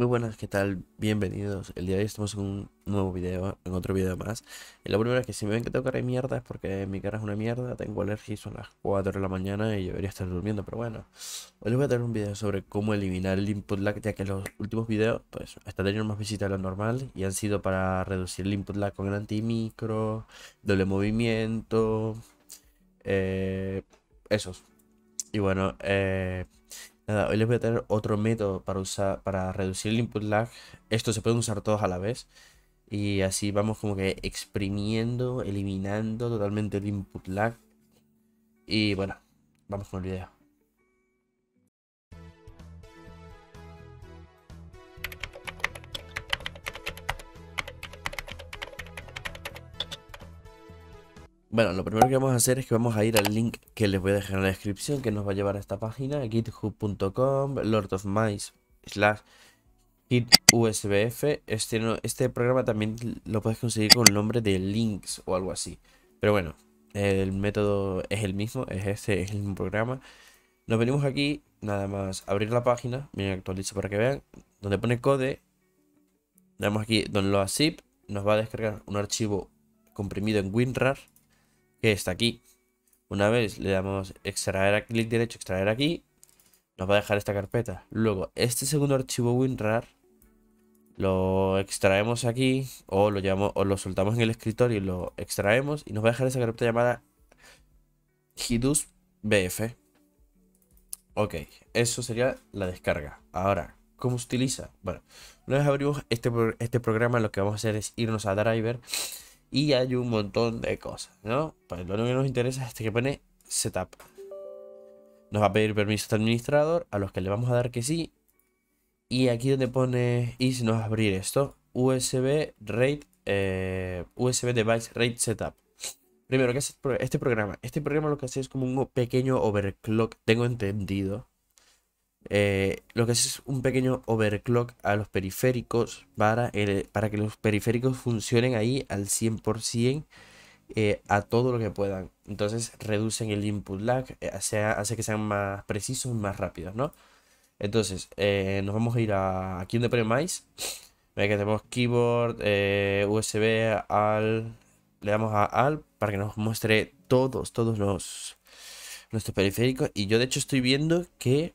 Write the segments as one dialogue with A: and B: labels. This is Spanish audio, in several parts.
A: Muy buenas, ¿qué tal? Bienvenidos. El día de hoy estamos en un nuevo video, en otro video más. Y la primera que si me ven que tengo cara de mierda es porque mi cara es una mierda, tengo alergia y son las 4 de la mañana y yo debería estar durmiendo, pero bueno. Hoy les voy a dar un video sobre cómo eliminar el input lag, ya que los últimos videos, pues, hasta teniendo más visitas de lo normal y han sido para reducir el input lag con el antimicro, doble movimiento, eh, esos. Y bueno, eh hoy les voy a traer otro método para, usar, para reducir el input lag. Esto se puede usar todos a la vez. Y así vamos como que exprimiendo, eliminando totalmente el input lag. Y bueno, vamos con el video. Bueno, lo primero que vamos a hacer es que vamos a ir al link que les voy a dejar en la descripción, que nos va a llevar a esta página, github.com, lordofmice, of usbf. Este, este, programa también lo puedes conseguir con el nombre de links o algo así. Pero bueno, el método es el mismo, es este, es el mismo programa. Nos venimos aquí, nada más abrir la página, me actualizo para que vean, donde pone code, damos aquí download zip, nos va a descargar un archivo comprimido en WinRAR que está aquí. Una vez le damos extraer clic derecho, extraer aquí, nos va a dejar esta carpeta. Luego, este segundo archivo WinRAR lo extraemos aquí o lo llevamos o lo soltamos en el escritorio y lo extraemos y nos va a dejar esa carpeta llamada Hidus BF. Ok, eso sería la descarga. Ahora, ¿cómo se utiliza? Bueno, una vez abrimos este, este programa, lo que vamos a hacer es irnos a Driver y hay un montón de cosas, ¿no? Pues lo único que nos interesa es este que pone setup. Nos va a pedir permiso de este administrador, a los que le vamos a dar que sí. Y aquí donde pone is nos va a abrir esto, USB RAID, eh, USB Device RAID Setup. Primero, ¿qué hace este programa? Este programa lo que hace es como un pequeño overclock, tengo entendido. Eh, lo que es un pequeño overclock a los periféricos para, para que los periféricos funcionen ahí al 100% eh, a todo lo que puedan. Entonces reducen el input lag, eh, hace, que sean más precisos, más rápidos, ¿no? Entonces, nos vamos a ir a aquí donde ve que tenemos keyboard, USB, al. Le damos a al para que nos muestre todos, todos los nuestros periféricos. Y yo de hecho estoy viendo que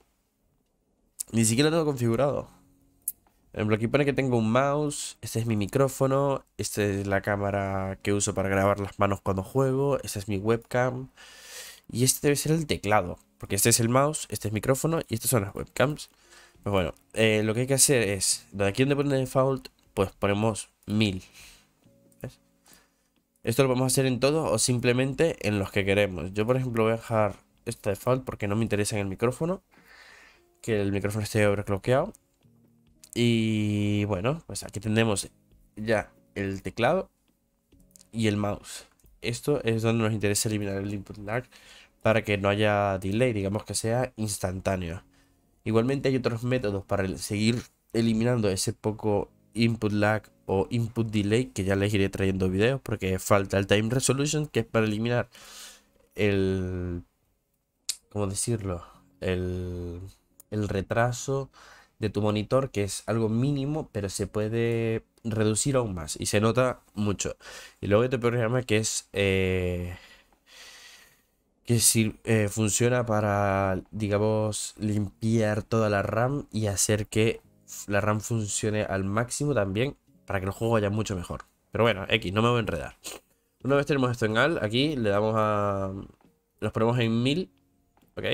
A: ni siquiera lo tengo configurado. ejemplo, Aquí pone que tengo un mouse, este es mi micrófono, esta es la cámara que uso para grabar las manos cuando juego, esta es mi webcam y este debe ser el teclado, porque este es el mouse, este es micrófono y estas son las webcams. Pues bueno, eh, lo que hay que hacer es, de aquí donde pone default, pues ponemos 1000. Esto lo podemos hacer en todo o simplemente en los que queremos. Yo por ejemplo voy a dejar este default porque no me interesa en el micrófono que el micrófono esté overclockeado. Y bueno, pues aquí tenemos ya el teclado y el mouse. Esto es donde nos interesa eliminar el input lag para que no haya delay, digamos que sea instantáneo. Igualmente hay otros métodos para seguir eliminando ese poco input lag o input delay que ya les iré trayendo videos porque falta el time resolution que es para eliminar el... ¿Cómo decirlo? El el retraso de tu monitor, que es algo mínimo, pero se puede reducir aún más y se nota mucho. Y luego este programa que es... Eh, que si eh, funciona para, digamos, limpiar toda la RAM y hacer que la RAM funcione al máximo también para que el juego vaya mucho mejor. Pero bueno, X, no me voy a enredar. Una vez tenemos esto en AL, aquí le damos a... Los ponemos en 1000, ¿ok?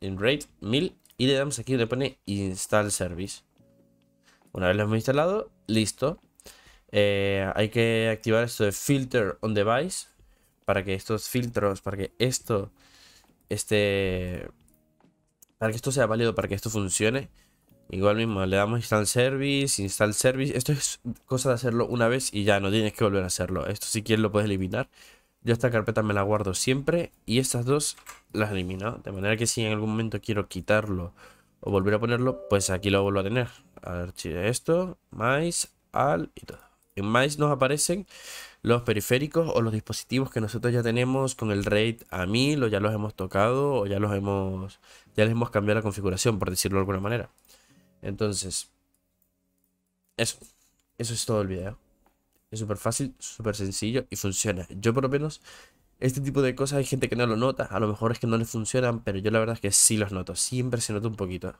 A: En rate 1000 y le damos aquí donde pone Install Service. Una vez lo hemos instalado, listo. Eh, hay que activar esto de Filter on Device. Para que estos filtros, para que esto esté... Para que esto sea válido, para que esto funcione. Igual mismo, le damos Install Service, Install Service. Esto es cosa de hacerlo una vez y ya no tienes que volver a hacerlo. Esto si quieres lo puedes eliminar. Yo esta carpeta me la guardo siempre y estas dos las elimino. De manera que si en algún momento quiero quitarlo o volver a ponerlo, pues aquí lo vuelvo a tener. Archivo esto, más, al y todo. En más nos aparecen los periféricos o los dispositivos que nosotros ya tenemos con el RAID a 1000 o ya los hemos tocado o ya los hemos ya les hemos cambiado la configuración por decirlo de alguna manera entonces eso eso es todo el video es súper fácil, súper sencillo y funciona. Yo por lo menos, este tipo de cosas hay gente que no lo nota. A lo mejor es que no le funcionan, pero yo la verdad es que sí los noto. Siempre se nota un poquito.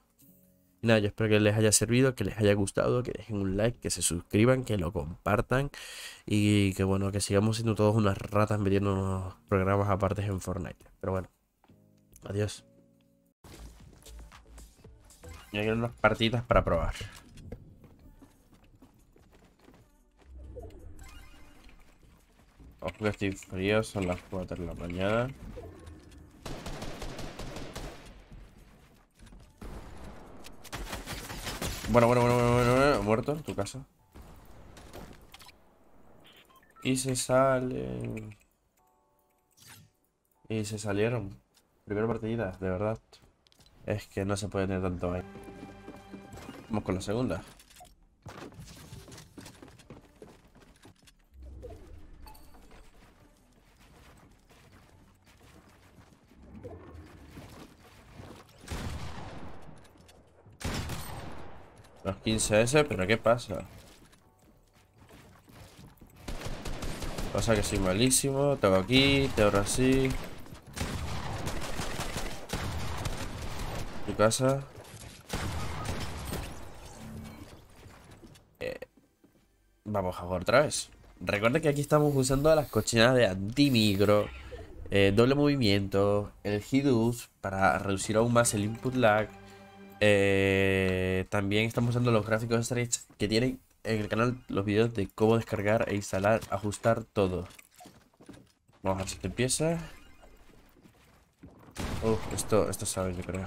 A: Y nada, yo espero que les haya servido, que les haya gustado, que dejen un like, que se suscriban, que lo compartan y que bueno, que sigamos siendo todos unas ratas metiendo unos programas aparte en Fortnite. Pero bueno, adiós. Y quiero unas partidas para probar. porque estoy frío, son las 4 de la mañana. Bueno, bueno, bueno, bueno, bueno, muerto en tu casa. Y se salen. Y se salieron. Primera partida, de verdad. Es que no se puede tener tanto ahí. Vamos con la segunda. 15 S, pero ¿qué pasa? Pasa que soy malísimo. Tengo aquí, te ahora así. Tu casa. Eh, vamos a jugar otra vez. Recuerda que aquí estamos usando las cochinadas de antimicro, eh, doble movimiento, el Hidus para reducir aún más el input lag, eh, también estamos usando los gráficos de stretch que tienen en el canal los vídeos de cómo descargar e instalar, ajustar todo. Vamos a ver si te empieza. esto, esto sabe, yo creo.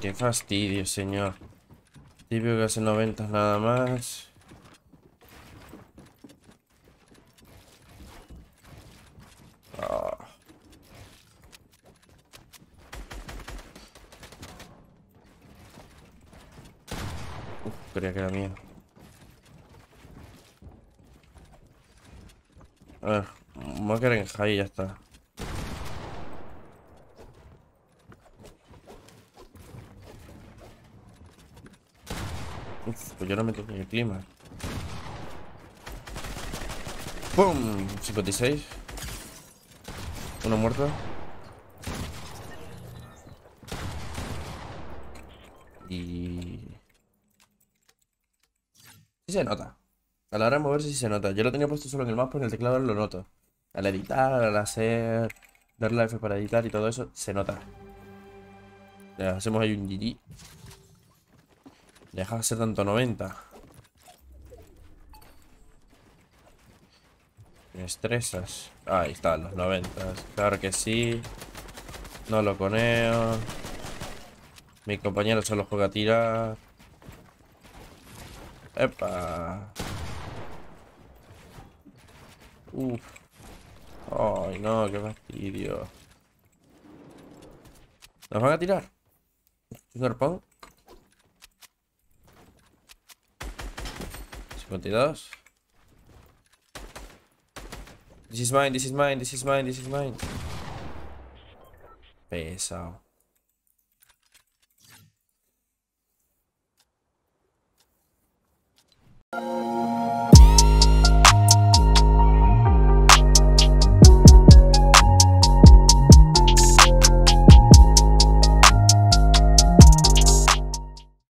A: Qué fastidio, señor. Veo que hace 90 nada más. Oh. Uf, creía que era mía. A ver, a quedar en high y ya está. Uf, pues yo no me toqué el clima. ¡Pum! 56. Uno muerto. Y... Sí se nota. A la hora de moverse sí se nota. Yo lo tenía puesto solo en el mapa, en el teclado lo noto. Al editar, al hacer... Dar la F para editar y todo eso, se nota. hacemos ahí un GG. Deja tanto 90. Estresas. Ah, ahí están los 90. Claro que sí. No lo coneo. Mi compañero solo juega a tirar. ¡Epa! ¡Uf! ¡Ay, no! ¡Qué fastidio! ¿Nos van a tirar? ¿Un 52. This is mine, this is mine, this is mine, this is mine. Pesado.